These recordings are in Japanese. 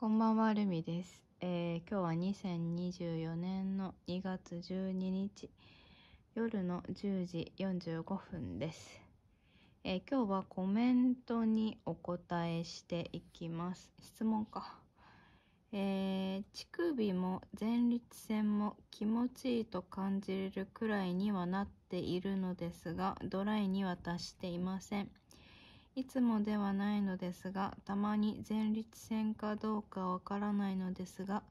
こんばんは、ルミです。えー、今日は2024年の2月12日、夜の10時45分です。えー、今日はコメントにお答えしていきます。質問か。えー、乳首も前立腺も気持ちいいと感じれるくらいにはなっているのですが、ドライには達していません。いつもではないのですが、たまに前立腺かどうかわからないのですが、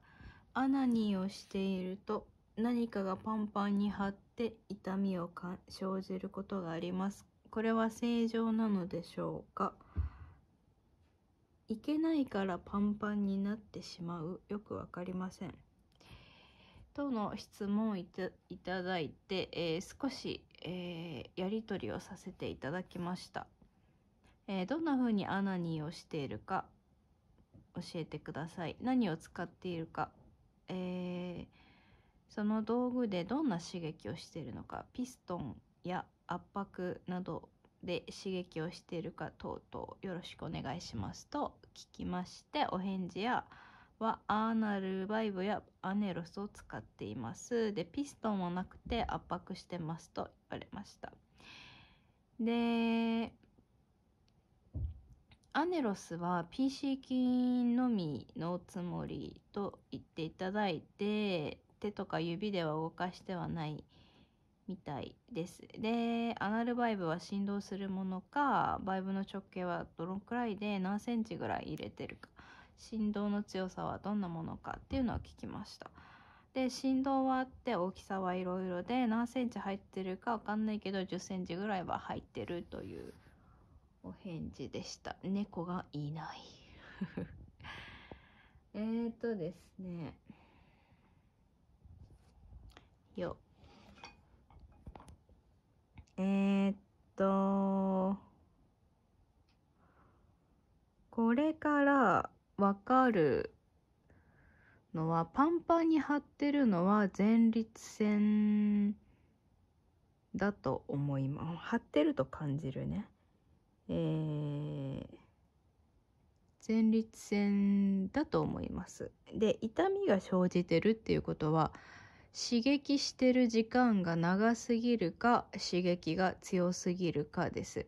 アナニーをしていると何かがパンパンに張って痛みを生じることがあります。これは正常なのでしょうかいけないからパンパンになってしまう。よくわかりません。との質問をいただいて、えー、少し、えー、やり取りをさせていただきました。えー、どんな風にアナニーをしているか教えてください何を使っているか、えー、その道具でどんな刺激をしているのかピストンや圧迫などで刺激をしているか等々よろしくお願いしますと聞きましてお返事やはアーナルバイブやアネロスを使っていますでピストンもなくて圧迫してますと言われましたでアネロスは PC 筋のみのつもりと言っていただいて手とか指では動かしてはないみたいです。で、アナルバイブは振動するものか、バイブの直径はどのくらいで何センチぐらい入れてるか、振動の強さはどんなものかっていうのは聞きました。で、振動はあって大きさはいろいろで、何センチ入ってるかわかんないけど、10センチぐらいは入ってるというお返事でした猫がいない えっとですねよえー、っとこれからわかるのはパンパンに張ってるのは前立腺だと思います張ってると感じるねえー、前立腺だと思います。で痛みが生じてるっていうことは刺激してる時間が長すぎるか刺激が強すぎるかです。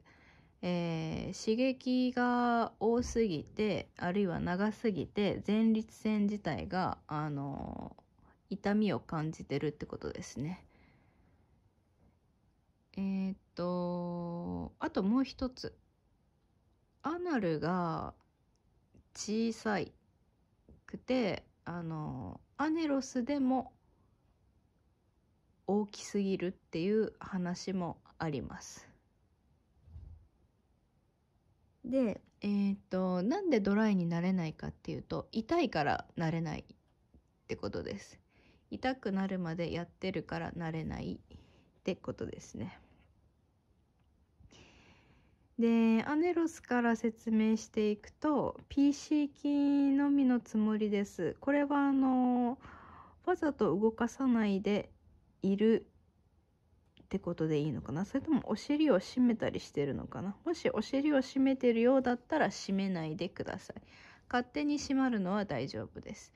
えー、刺激が多すぎてあるいは長すぎて前立腺自体が、あのー、痛みを感じてるってことですね。えー、っとあともう一つアナルが小さいくてあのアネロスでも大きすぎるっていう話もあります。で、えー、っとなんでドライになれないかっていうと痛いからなれないってことです。痛くなるまでやってるからなれないってことですね。でアネロスから説明していくと PC ーのみのつもりです。これはあのわざと動かさないでいるってことでいいのかなそれともお尻を締めたりしてるのかなもしお尻を締めてるようだったら締めないでください。勝手に締まるのは大丈夫です。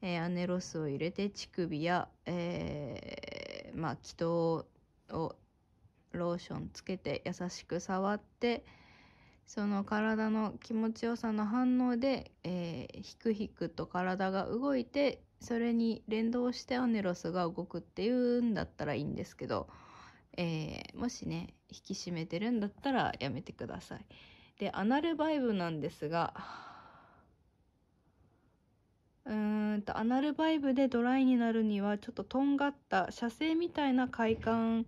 えー、アネロスを入れて乳首や、えー、まあ、気筒をローションつけて優しく触ってその体の気持ちよさの反応で、えー、ひくひくと体が動いてそれに連動してアネロスが動くっていうんだったらいいんですけど、えー、もしね引き締めてるんだったらやめてください。でアナルバイブなんですがうんとアナルバイブでドライになるにはちょっととんがった射精みたいな快感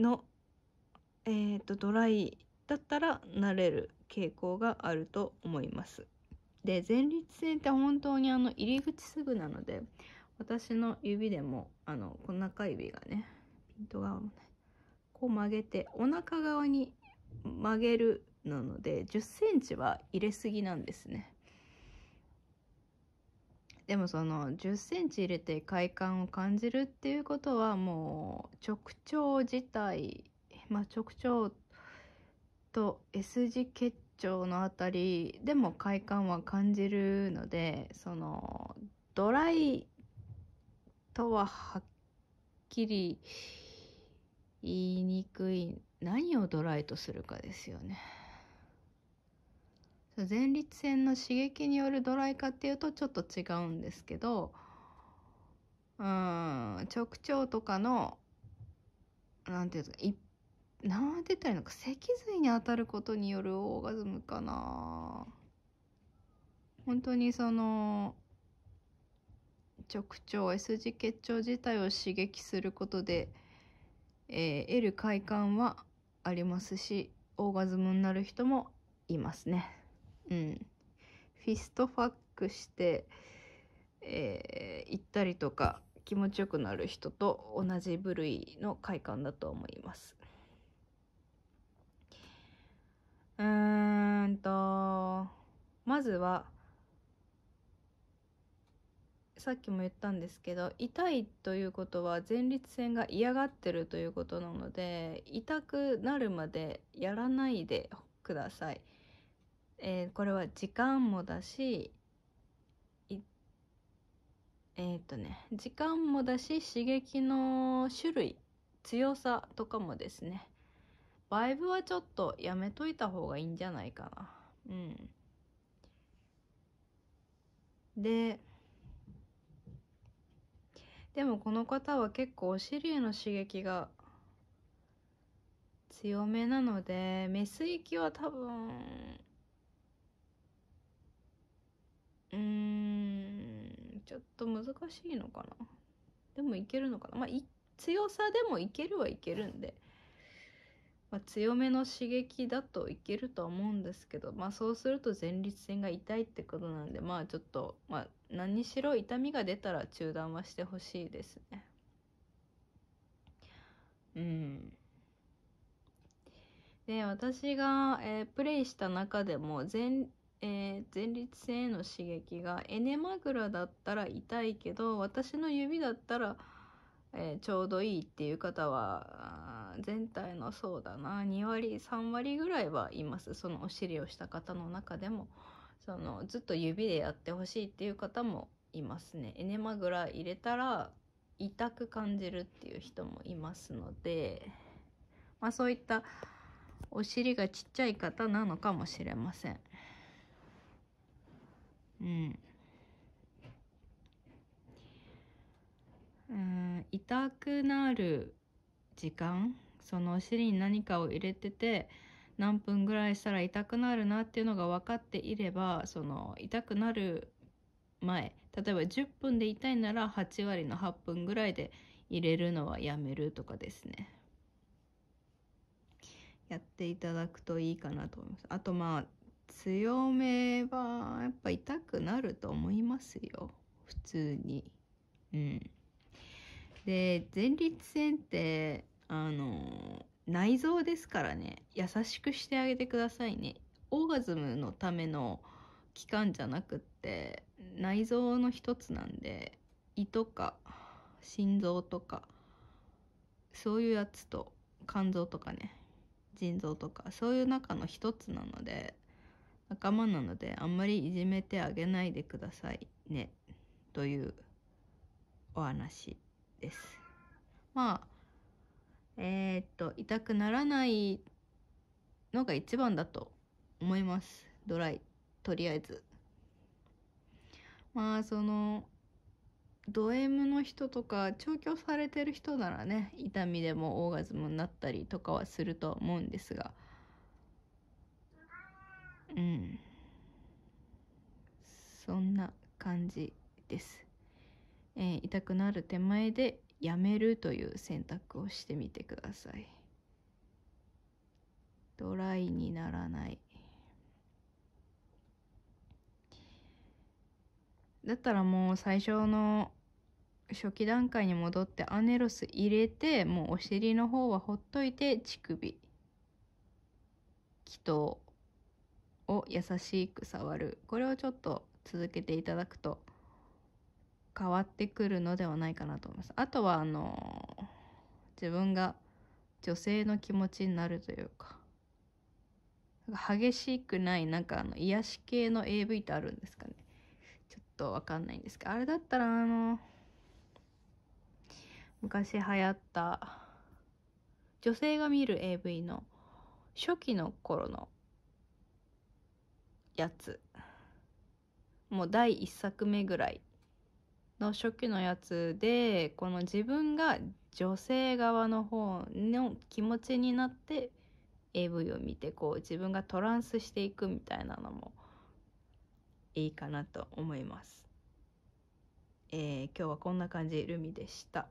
の、えーと、ドライだったら慣れる傾向があると思います。で前立腺って本当にあの入り口すぐなので私の指でもあのこの中指がねピント側もねこう曲げてお腹側に曲げるなので1 0センチは入れすぎなんですね。でもその1 0センチ入れて快感を感じるっていうことはもう直腸自体、まあ、直腸と S 字結腸のあたりでも快感は感じるのでそのドライとははっきり言いにくい何をドライとするかですよね。前立腺の刺激によるドライ化っていうとちょっと違うんですけどうん直腸とかの何ていうんですか一なんて言ったらいいのか脊髄に当たることによるオーガズムかな本当にその直腸 S 字結腸自体を刺激することで、えー、得る快感はありますしオーガズムになる人もいますね。うん、フィストファックして、えー、行ったりとか気持ちよくなる人と同じ部類の快感だと思います。うーんとまずはさっきも言ったんですけど痛いということは前立腺が嫌がってるということなので痛くなるまでやらないでください。えー、これは時間もだしえっ、とね時間もだし刺激の種類強さとかもですねバイブはちょっとやめといた方がいいんじゃないかなうんででもこの方は結構お尻への刺激が強めなのでメス行きは多分うん、ちょっと難しいのかな。でもいけるのかな。まあ、強さでもいけるはいけるんで、まあ、強めの刺激だといけるとは思うんですけど、まあ、そうすると前立腺が痛いってことなんで、まあ、ちょっと、まあ、何しろ痛みが出たら中断はしてほしいですね。うん。で私が、えー、プレイした中でも前えー、前立腺への刺激がエネマグラだったら痛いけど私の指だったら、えー、ちょうどいいっていう方は全体のそうだな2割3割ぐらいはいますそのお尻をした方の中でもそのずっと指でやってほしいっていう方もいますねエネマグラ入れたら痛く感じるっていう人もいますので、まあ、そういったお尻がちっちゃい方なのかもしれません。うんうん痛くなる時間そのお尻に何かを入れてて何分ぐらいしたら痛くなるなっていうのが分かっていればその痛くなる前例えば10分で痛いなら8割の8分ぐらいで入れるのはやめるとかですねやっていただくといいかなと思いますあとまあ強めはやっぱ痛くなると思いますよ普通にうんで前立腺ってあの内臓ですからね優しくしてあげてくださいねオーガズムのための器官じゃなくって内臓の一つなんで胃とか心臓とかそういうやつと肝臓とかね腎臓とかそういう中の一つなので仲間なのであんまりいじめてあげないでくださいねというお話です。まあえー、っと痛くならないのが一番だと思いますドライとりあえず。まあそのド M の人とか調教されてる人ならね痛みでもオーガズムになったりとかはすると思うんですが。うんそんな感じです、えー、痛くなる手前でやめるという選択をしてみてくださいドライにならないだったらもう最初の初期段階に戻ってアネロス入れてもうお尻の方はほっといて乳首気筒を優しく触るこれをちょっと続けていただくと変わってくるのではないかなと思います。あとはあの自分が女性の気持ちになるというか激しくないなんかあの癒し系の AV ってあるんですかねちょっとわかんないんですけどあれだったらあの昔流行った女性が見る AV の初期の頃のやつもう第1作目ぐらいの初期のやつでこの自分が女性側の方の気持ちになって AV を見てこう自分がトランスしていくみたいなのもいいかなと思います。えー、今日はこんな感じルミでした。